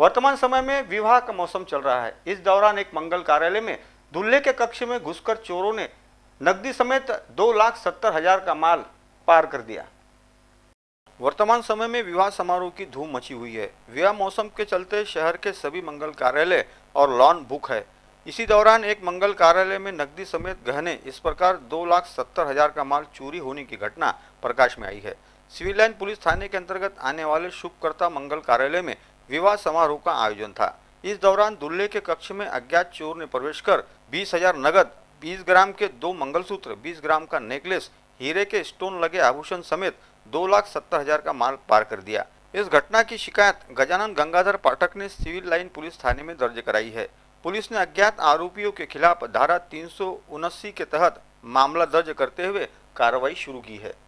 वर्तमान समय में विवाह का मौसम चल रहा है इस दौरान एक मंगल कार्यालय में दूल्हे के कक्ष में घुसकर चोरों ने नकदी समेत दो लाख सत्तर हजार का माल पार कर दिया वर्तमान समय में विवाह समारोह की धूम मची हुई है विवाह मौसम के चलते शहर के सभी मंगल कार्यालय और लॉन बुक है इसी दौरान एक मंगल कार्यालय में नकदी समेत गहने इस प्रकार दो लाख सत्तर हजार का माल चोरी होने की घटना प्रकाश में आई है सिविल लाइन पुलिस थाने के अंतर्गत आने वाले शुभकर्ता मंगल कार्यालय में विवाह समारोह का आयोजन था इस दौरान दुल्हे के कक्ष में अज्ञात चोर ने प्रवेश कर बीस हजार नगद 20 ग्राम के दो मंगलसूत्र 20 ग्राम का नेकलेस हीरे के स्टोन लगे आभूषण समेत दो लाख सत्तर हजार का माल पार कर दिया इस घटना की शिकायत गजानन गंगाधर पाठक ने सिविल लाइन पुलिस थाने में दर्ज कराई है पुलिस ने अज्ञात आरोपियों के खिलाफ धारा तीन के तहत मामला दर्ज करते हुए कार्रवाई शुरू की है